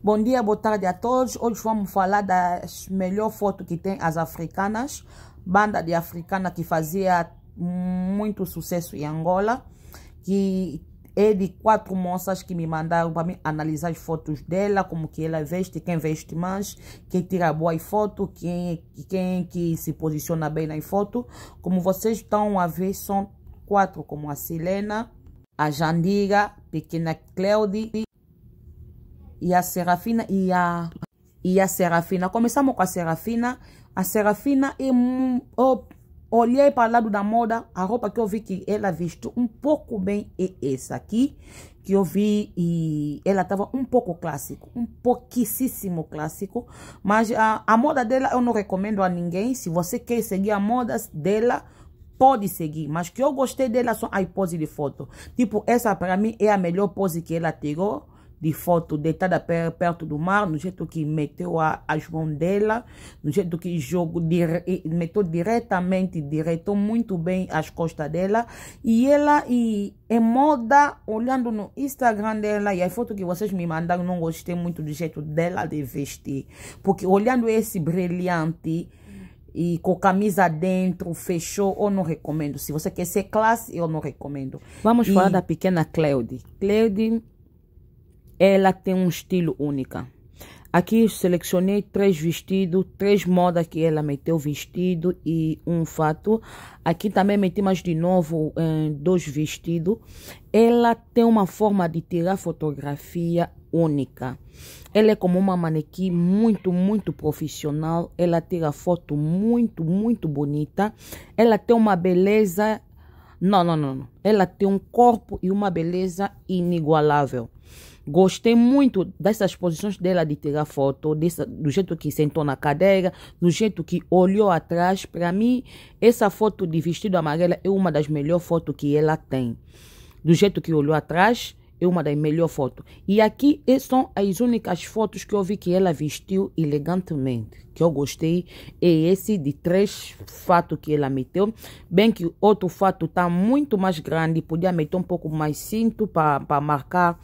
Bom dia, boa tarde a todos. Hoje vamos falar das melhores fotos que tem as africanas. Banda de africana que fazia muito sucesso em Angola. Que é de quatro moças que me mandaram para mim analisar as fotos dela, como que ela veste, quem veste mais, quem tira boas fotos, quem, quem que se posiciona bem nas fotos. Como vocês estão a ver, são quatro, como a Silena, a Jandira, Pequena Cléudia e a Serafina e a e a Serafina. Começamos com a Serafina. A Serafina, eu olhei para o lado da moda, a roupa que eu vi que ela vestiu um pouco bem é essa aqui, que eu vi e ela estava um pouco clássico, um pouquíssimo clássico, mas a, a moda dela eu não recomendo a ninguém, se você quer seguir a moda dela, pode seguir, mas que eu gostei dela são as poses de foto. Tipo, essa para mim é a melhor pose que ela tirou, de foto deitada perto do mar, no jeito que meteu a, as mãos dela, no jeito que jogou, dire, meteu diretamente, diretou muito bem as costas dela. E ela e, é moda, olhando no Instagram dela, e as fotos que vocês me mandaram, não gostei muito do jeito dela de vestir. Porque olhando esse brilhante, e com camisa dentro, fechou, eu não recomendo. Se você quer ser classe, eu não recomendo. Vamos e... falar da pequena Cleide. Cleide ela tem um estilo único. Aqui selecionei três vestidos, três modas que ela meteu vestido e um fato. Aqui também meti mais de novo eh, dois vestidos. Ela tem uma forma de tirar fotografia única. Ela é como uma manequim muito, muito profissional. Ela tira foto muito, muito bonita. Ela tem uma beleza... Não, não, não. Ela tem um corpo e uma beleza inigualável. Gostei muito dessas posições dela de tirar foto, do jeito que sentou na cadeira, do jeito que olhou atrás. Para mim, essa foto de vestido amarelo é uma das melhores fotos que ela tem. Do jeito que olhou atrás, é uma das melhores fotos. E aqui são as únicas fotos que eu vi que ela vestiu elegantemente. Que eu gostei é esse de três fatos que ela meteu. Bem que outro fato está muito mais grande, podia meter um pouco mais cinto para marcar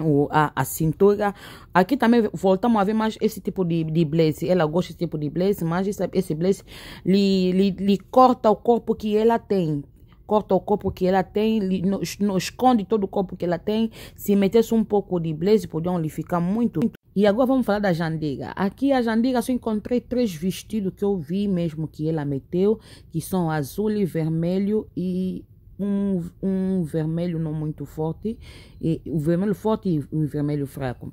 o, a, a cintura. Aqui também voltamos a ver mais esse tipo de, de blaze. Ela gosta desse tipo de blaze, mas esse, esse blaze lhe, lhe, lhe corta o corpo que ela tem corta o corpo que ela tem, lhe, no, no, esconde todo o corpo que ela tem. Se metesse um pouco de blaze, podiam lhe ficar muito. E agora vamos falar da Jandiga. Aqui a Jandiga só encontrei três vestidos que eu vi mesmo que ela meteu, que são azul e vermelho e um, um vermelho não muito forte, e o vermelho forte e o vermelho fraco.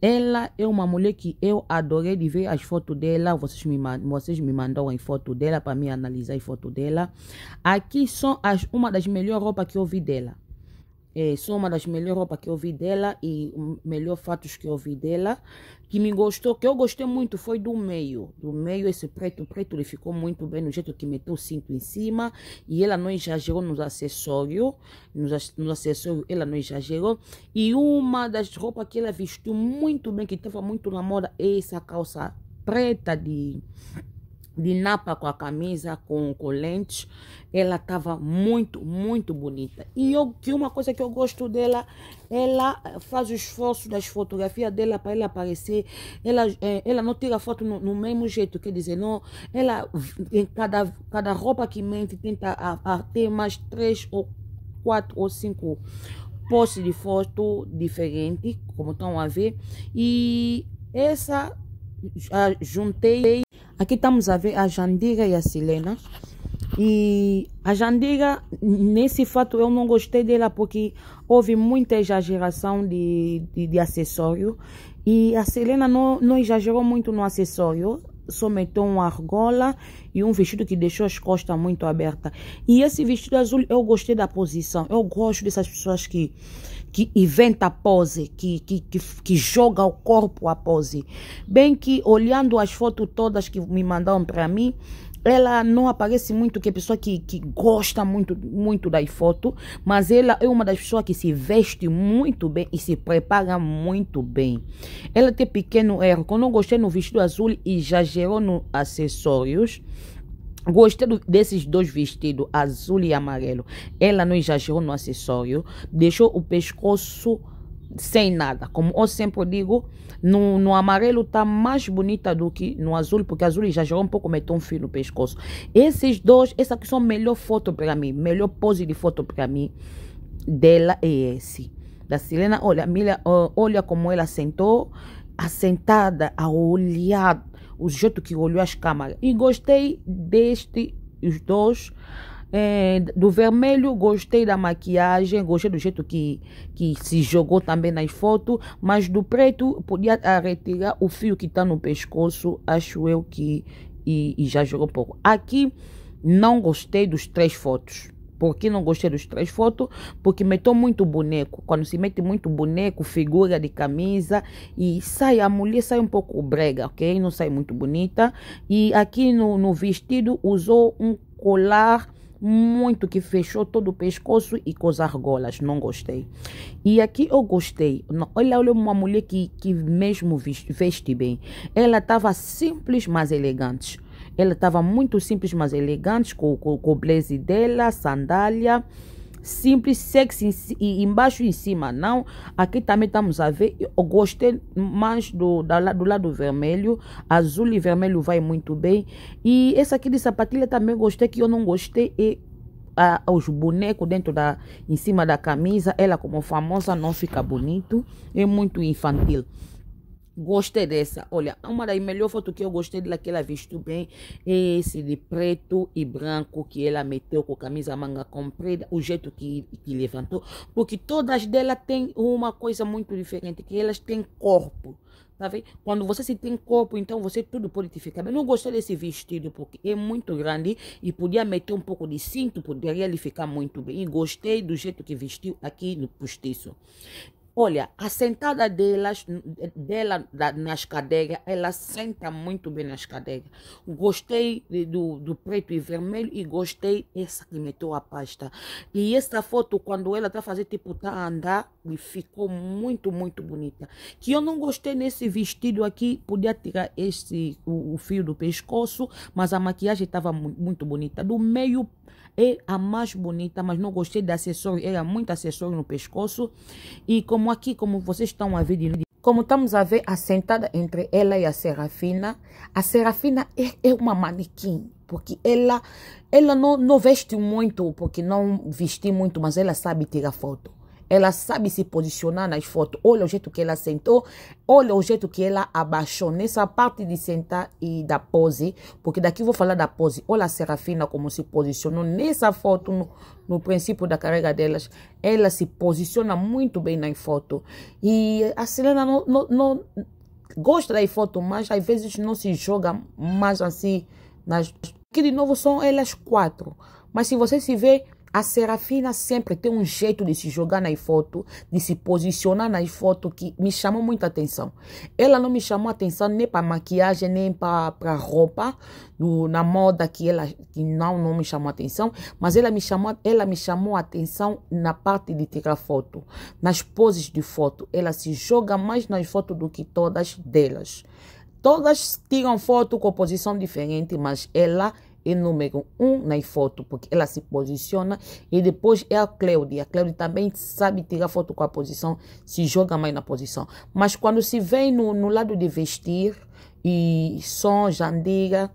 Ela é uma mulher que eu adorei de ver as fotos dela. Vocês me, vocês me mandaram as fotos dela para me analisar a foto dela. Aqui são as, uma das melhores roupas que eu vi dela. É, sou uma das melhores roupas que eu vi dela e o melhor fatos que eu vi dela. Que me gostou, que eu gostei muito, foi do meio. Do meio, esse preto, preto, ele ficou muito bem no jeito que meteu o cinto em cima. E ela não exagerou nos acessórios. Nos, nos acessórios, ela não exagerou. E uma das roupas que ela vestiu muito bem, que estava muito na moda, é essa calça preta de de napa com a camisa, com, com lente. Ela estava muito, muito bonita. E eu, que uma coisa que eu gosto dela, ela faz o esforço das fotografias dela para ela aparecer. Ela, é, ela não tira foto no, no, mesmo jeito, quer dizer, não. Ela, em cada, cada roupa que mente, tenta a, a ter mais três ou quatro ou cinco postes de foto diferente, como estão a ver. E essa juntei Aqui estamos a ver a Jandira e a Silena. E a Jandira, nesse fato, eu não gostei dela porque houve muita exageração de, de, de acessório. E a Selena não, não exagerou muito no acessório somente uma argola e um vestido que deixou as costas muito abertas. E esse vestido azul, eu gostei da posição. Eu gosto dessas pessoas que que inventa pose, que, que, que, que joga o corpo à pose. Bem que olhando as fotos todas que me mandaram para mim, ela não aparece muito que é pessoa que, que gosta muito muito das fotos, mas ela é uma das pessoas que se veste muito bem e se prepara muito bem. Ela tem pequeno erro. Quando eu gostei no vestido azul e exagerou nos acessórios, Gostei do, desses dois vestidos, azul e amarelo. Ela não exagerou no acessório, deixou o pescoço sem nada. Como eu sempre digo, no, no amarelo tá mais bonita do que no azul, porque azul já um pouco um fio no pescoço. Esses dois, essa que são melhor foto para mim, melhor pose de foto para mim dela é esse. Da Silena, olha, Mila, olha como ela sentou, assentada, a olhar o jeito que olhou as câmaras. E gostei deste, os dois. É, do vermelho, gostei da maquiagem, gostei do jeito que, que se jogou também nas fotos, mas do preto podia ah, retirar o fio que está no pescoço, acho eu que e, e já jogou pouco. Aqui não gostei dos três fotos. Porque não gostei dos três fotos, porque meteu muito boneco. Quando se mete muito boneco, figura de camisa e sai, a mulher sai um pouco brega, ok? Não sai muito bonita. E aqui no, no vestido usou um colar muito que fechou todo o pescoço e com as argolas, não gostei. E aqui eu gostei. Olha, olha uma mulher que, que mesmo veste, veste bem. Ela estava simples, mas elegante. Ela estava muito simples, mas elegante, com, com, com o blazer dela, sandália, simples, sexy e embaixo e em cima, não. Aqui também estamos a ver. Eu gostei mais do, da, do lado vermelho. Azul e vermelho vai muito bem. E essa aqui de sapatilha também gostei, que eu não gostei. E a, os bonecos dentro da, em cima da camisa. Ela como famosa não fica bonito. É muito infantil. Gostei dessa. Olha, uma das melhores fotos que eu gostei daquela que vestiu bem é esse de preto e branco que ela meteu com camisa manga comprida, o jeito que, que levantou, porque todas dela têm uma coisa muito diferente, que elas têm corpo. Tá vendo? Quando você se tem corpo, então você tudo pode te ficar bem. Não gostei desse vestido porque é muito grande e podia meter um pouco de cinto, poderia lhe ficar muito bem. E gostei do jeito que vestiu aqui no postiço. Olha, a sentada delas, dela da, nas cadeiras, ela senta muito bem nas cadeiras. Gostei do, do preto e vermelho e gostei essa que meteu a pasta. E essa foto, quando ela tá fazendo tipo tá andar, me ficou muito, muito bonita. Que eu não gostei nesse vestido aqui, podia tirar esse, o, o fio do pescoço, mas a maquiagem estava muito bonita. Do meio é a mais bonita, mas não gostei de acessório, era é, muito acessório no pescoço. E como aqui, como vocês estão a ver de como estamos a ver, assentada entre ela e a Serafina, a Serafina é, é uma manequim, porque ela, ela não, não veste muito, porque não vesti muito, mas ela sabe tirar foto. Ela sabe se posicionar nas fotos. Olha o jeito que ela sentou, olha o jeito que ela abaixou nessa parte de sentar e da pose, porque daqui vou falar da pose. Olha a Serafina como se posicionou nessa foto, no, no princípio da carreira delas. Ela se posiciona muito bem na foto. E a Selena não, não, não gosta da foto, mas às vezes não se joga mais assim nas que de novo são elas quatro. Mas se você se vê, a Serafina sempre tem um jeito de se jogar nas fotos, de se posicionar nas fotos que me chamou muita atenção. Ela não me chamou atenção nem para maquiagem, nem para roupa, do, na moda que ela que não, não me chamou atenção, mas ela me chamou, ela me chamou atenção na parte de tirar foto, nas poses de foto. Ela se joga mais nas fotos do que todas delas. Todas tiram foto com posição diferente, mas ela e número um na foto porque ela se posiciona. E depois é a Cléudia. A Cléudia também sabe tirar foto com a posição, se joga mais na posição. Mas quando se vem no, no lado de vestir, e são Jandira,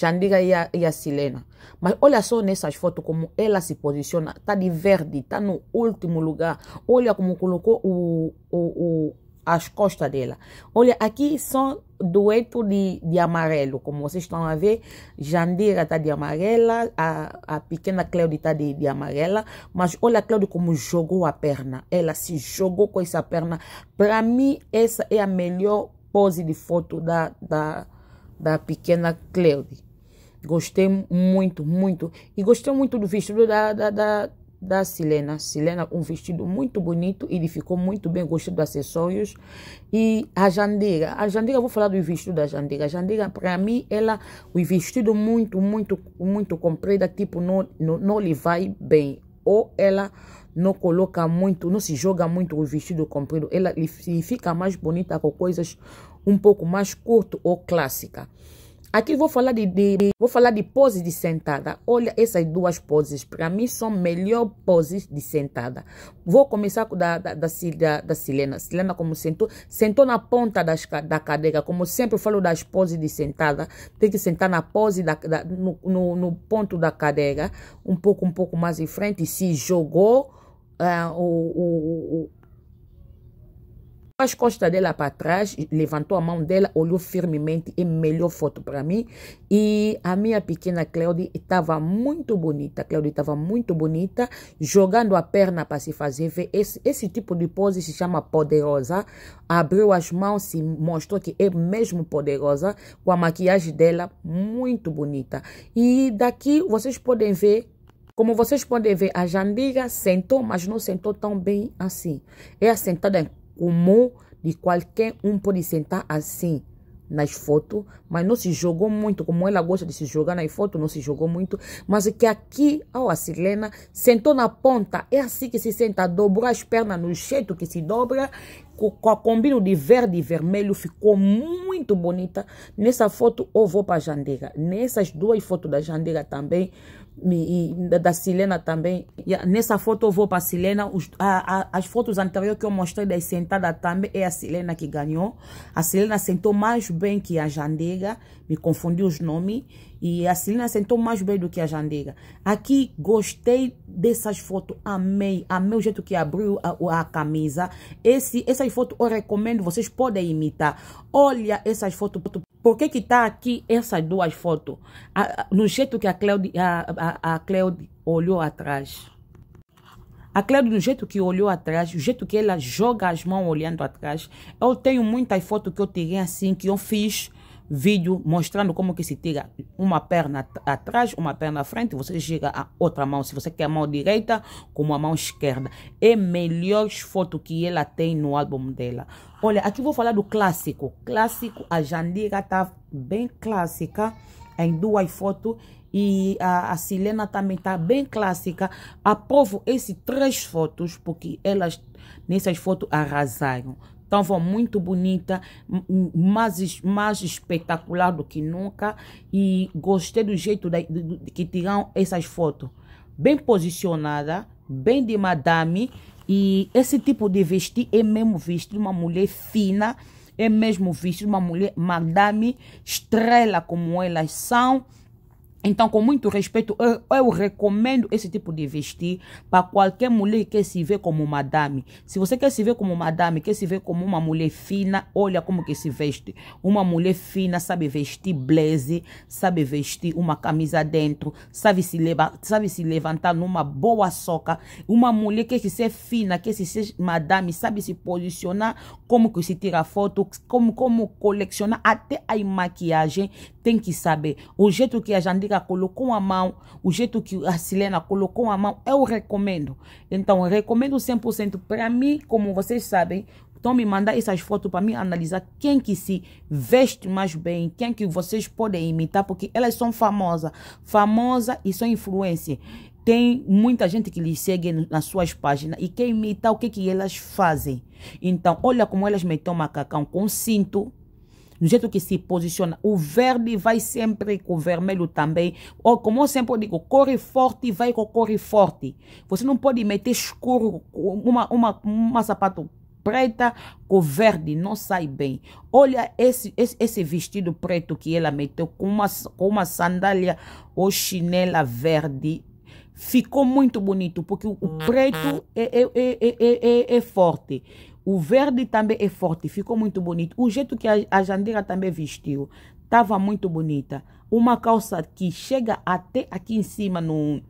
Jandira e a, e a Silena. Mas olha só nessas fotos como ela se posiciona. Tá de verde, tá no último lugar. Olha como colocou o, o as costas dela. Olha, aqui são dueto de, de amarelo, como vocês estão a ver. Jandira está de amarela, a, a pequena Cléudia está de, de amarela. Mas olha a Cléudia como jogou a perna. Ela se jogou com essa perna. Para mim, essa é a melhor pose de foto da, da, da pequena Cléudia. Gostei muito, muito. E gostei muito do vestido da, da, da, da Silena. Silena, um vestido muito bonito e ficou muito bem, gostei dos acessórios. E a Jandeira, a Jandeira, vou falar do vestido da Jandeira. A Jandeira, para mim, ela, o vestido muito, muito, muito comprida, tipo, não, não, não lhe vai bem. Ou ela não coloca muito, não se joga muito o vestido comprido, ela lhe fica mais bonita com coisas um pouco mais curto ou clássica. Aqui vou falar de, de, vou falar de pose de sentada. Olha essas duas poses, para mim são melhor poses de sentada. Vou começar com da da, da, da, da Silena. Silena como sentou, sentou na ponta das, da cadeira. Como sempre falo das poses de sentada, tem que sentar na pose da, da no, no, no, ponto da cadeira, um pouco um pouco mais em frente. Se jogou uh, o, o, o as costas dela para trás, levantou a mão dela, olhou firmemente e é melhor foto para mim. E a minha pequena Cléudia estava muito bonita. Cléudia estava muito bonita, jogando a perna para se fazer ver. Esse, esse tipo de pose se chama poderosa. Abriu as mãos, se mostrou que é mesmo poderosa, com a maquiagem dela muito bonita. E daqui vocês podem ver como vocês podem ver, a Jandira sentou, mas não sentou tão bem assim. É assentada comum de qualquer um pode sentar assim nas fotos, mas não se jogou muito, como ela gosta de se jogar nas fotos, não se jogou muito, mas é que aqui, ó, a Silena sentou na ponta, é assim que se senta, dobrou as pernas no jeito que se dobra com a combina de verde e vermelho, ficou muito bonita. Nessa foto eu vou para a Jandega Nessas duas fotos da Jandega também, e da Silena também. Nessa foto eu vou para a Silena. As fotos anteriores que eu mostrei da sentada também é a Silena que ganhou. A Silena sentou mais bem que a Jandega Me confundi os nomes. E a assim Celina sentou mais bem do que a Jandega. Aqui gostei dessas fotos, amei, amei o jeito que abriu a, a camisa. Esse, essas fotos eu recomendo, vocês podem imitar. Olha essas fotos. Por que que tá aqui essas duas fotos? A, a, no jeito que a Cleud, a, a Cleud olhou atrás. A Cléo, do jeito que olhou atrás, do jeito que ela joga as mãos olhando atrás, eu tenho muitas fotos que eu tirei assim, que eu fiz vídeo mostrando como que se tira uma perna atrás, uma perna à frente, você gira a outra mão, se você quer a mão direita, como a mão esquerda. É melhor foto que ela tem no álbum dela. Olha, aqui vou falar do clássico. Clássico, a Jandira tá bem clássica em duas fotos e a, a Silena também tá bem clássica. Aprovo esses três fotos porque elas nessas fotos arrasaram estava muito bonita, mais, mais espetacular do que nunca e gostei do jeito da, de, de, que tiram essas fotos. Bem posicionada, bem de madame e esse tipo de vestir é mesmo visto uma mulher fina, é mesmo visto uma mulher madame, estrela como elas são, então, com muito respeito, eu, eu, recomendo esse tipo de vestir para qualquer mulher que se vê como madame. Se você quer se ver como madame, quer se ver como uma mulher fina, olha como que se veste. Uma mulher fina sabe vestir blazer, sabe vestir uma camisa dentro, sabe se, leva, sabe se levantar numa boa soca. Uma mulher que se ser é fina, que se ser madame, sabe se posicionar, como que se tira foto, como, como colecionar, até a maquiagem tem que saber. O jeito que a Jandir Rica colocou a mão, o jeito que a Silena colocou a mão, eu recomendo. Então, eu recomendo 100%. Para mim, como vocês sabem, então me mandar essas fotos para mim analisar quem que se veste mais bem, quem que vocês podem imitar, porque elas são famosas, famosa e são influência. Tem muita gente que lhe segue nas suas páginas e quer imitar o que que elas fazem. Então, olha como elas metem o macacão com cinto, do jeito que se posiciona. O verde vai sempre com o vermelho também. Ou, como eu sempre digo, corre forte, vai com corre forte. Você não pode meter escuro, uma, uma, uma sapato preta com verde, não sai bem. Olha esse, esse, esse, vestido preto que ela meteu com uma, com uma sandália ou chinela verde. Ficou muito bonito, porque o, o preto é, é, é, é, é, é, é forte. O verde também é forte, ficou muito bonito. O jeito que a, a Jandeira também vestiu, estava muito bonita. Uma calça que chega até aqui em cima no,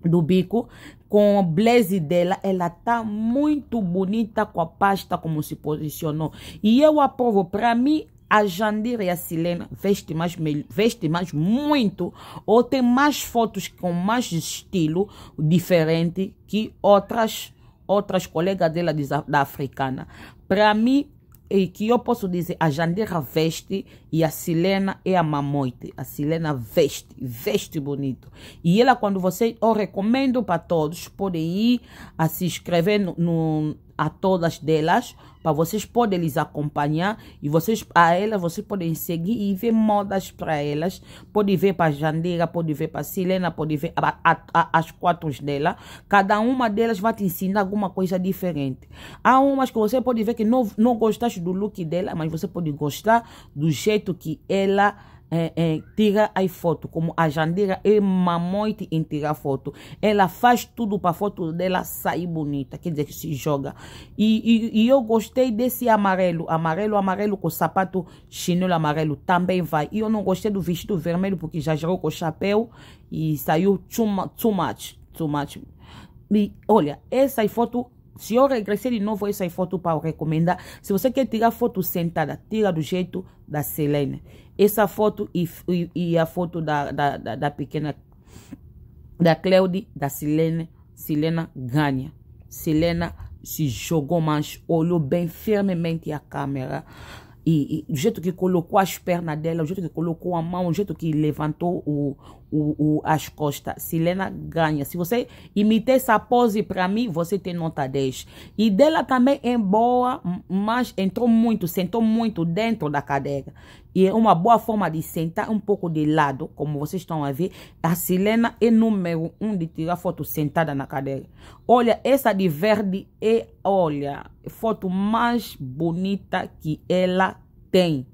do bico, com o blaze dela, ela tá muito bonita com a pasta como se posicionou. E eu aprovo, para mim, a Jandira e a Silena vestem mais, veste mais muito ou tem mais fotos com mais estilo diferente que outras outras colegas dela da africana. Para mim, e que eu posso dizer, a Jandeira veste e a Silena é a mamoite. A Silena veste, veste bonito. E ela, quando você, eu recomendo para todos, podem ir a se inscrever no, no a todas delas para vocês poderem lhes acompanhar e vocês a elas vocês podem seguir e ver modas para elas pode ver para Jandeira pode ver para Silena pode ver a, a, a, as quatro dela cada uma delas vai te ensinar alguma coisa diferente há umas que você pode ver que não não gostaste do look dela mas você pode gostar do jeito que ela é, é, tira as foto como a Jandeira é mamoite em tirar foto. Ela faz tudo para a foto dela sair bonita, quer dizer que se joga. E, e, e, eu gostei desse amarelo, amarelo, amarelo com sapato chinelo amarelo, também vai. E eu não gostei do vestido vermelho, porque já gerou com o chapéu e saiu too much, too much. Too much. E, olha, essa foto se eu regressei de novo essas foto para recomendar, se você quer tirar foto sentada, tira do jeito da Selene. Essa foto e, e, e a foto da, da, da, da, pequena, da Cleudi, da Silene. Selena ganha. Selena se jogou, mas olhou bem firmemente a câmera. E, e, jeito que colocou as pernas dela, do jeito que colocou a mão, do jeito que levantou o, o, o, as costas. Silena ganha. Se você imitar essa pose para mim, você tem nota 10. E dela também é boa, mas entrou muito, sentou muito dentro da cadeira. E é uma boa forma de sentar um pouco de lado, como vocês estão a ver. A Silena é número um de tirar foto sentada na cadeira. Olha, essa de verde é, olha, foto mais bonita que ela tem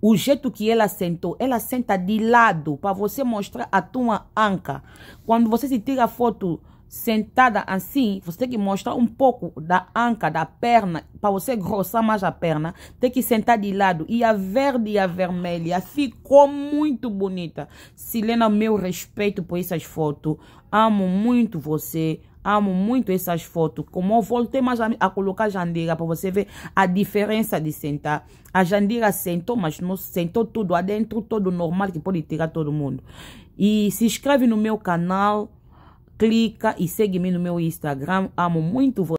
o jeito que ela sentou, ela senta de lado para você mostrar a tua anca. Quando você se tira a foto sentada assim, você tem que mostrar um pouco da anca, da perna, para você grossar mais a perna, tem que sentar de lado. E a verde e a vermelha ficou muito bonita. Silena, meu respeito por essas fotos. Amo muito você. Amo muito essas fotos. Como eu voltei mais a, a colocar a Jandira para você ver a diferença de sentar. A Jandira sentou, mas não sentou tudo adentro, todo normal, que pode tirar todo mundo. E se inscreve no meu canal, clica e segue-me no meu Instagram. Amo muito você.